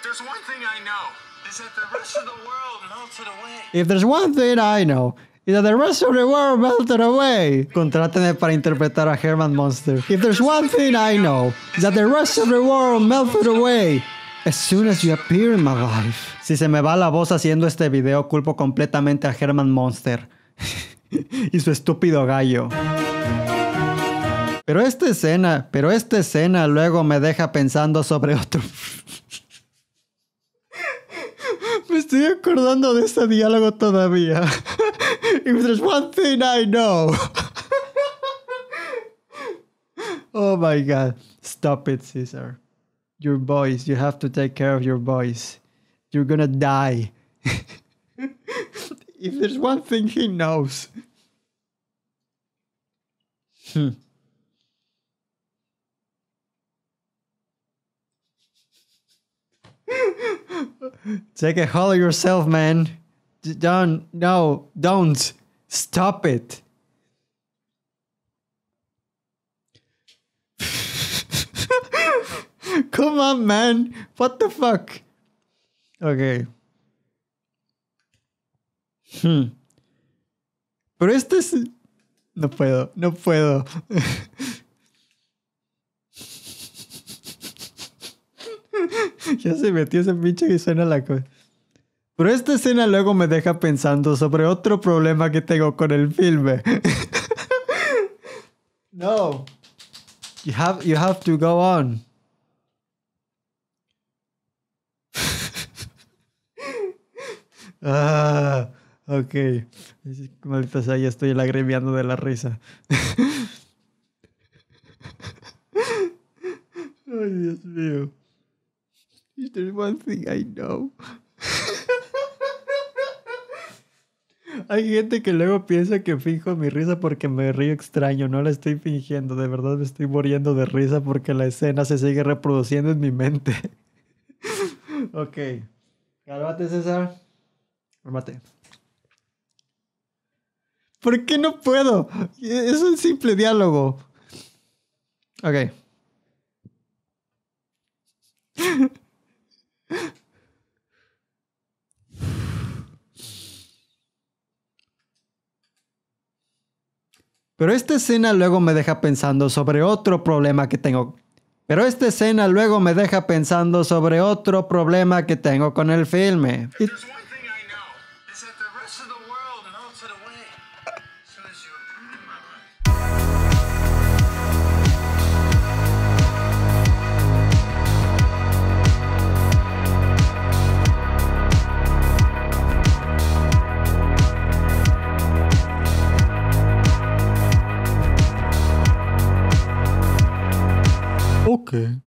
If there's one thing I know, is that the rest of the world melted away. If there's one thing I know, is that the rest of the world melted away. Contrátenme para interpretar a Herman Monster. If there's one thing I know, is that the rest of the world melted away. As soon as you appear in my life. Si se me va la voz haciendo este video, culpo completamente a Herman Monster y su estúpido gallo. Pero esta escena, pero esta escena luego me deja pensando sobre otro. estoy acordando de ese diálogo todavía. If there's one thing I know. oh my god. Stop it, Caesar. Your boys, you have to take care of your boys. You're gonna die. if there's one thing he knows. Hmm. Take a hold of yourself, man. Don't, no, don't. Stop it. Come on, man. What the fuck? Okay. Hmm. Pero este es... No puedo, no puedo. ya se metió ese pinche y suena la cosa. Pero esta escena luego me deja pensando sobre otro problema que tengo con el filme. no. You have, you have to go on. ah, ok. Maldita sea, ya estoy lagrimeando de la risa. Ay, Dios mío one thing I know. Hay gente que luego piensa que fijo mi risa porque me río extraño, no la estoy fingiendo, de verdad me estoy muriendo de risa porque la escena se sigue reproduciendo en mi mente. ok, cálmate César, cálmate. ¿Por qué no puedo? Es un simple diálogo. Ok. Pero esta escena luego me deja pensando sobre otro problema que tengo. Pero esta escena luego me deja pensando sobre otro problema que tengo con el filme. Okay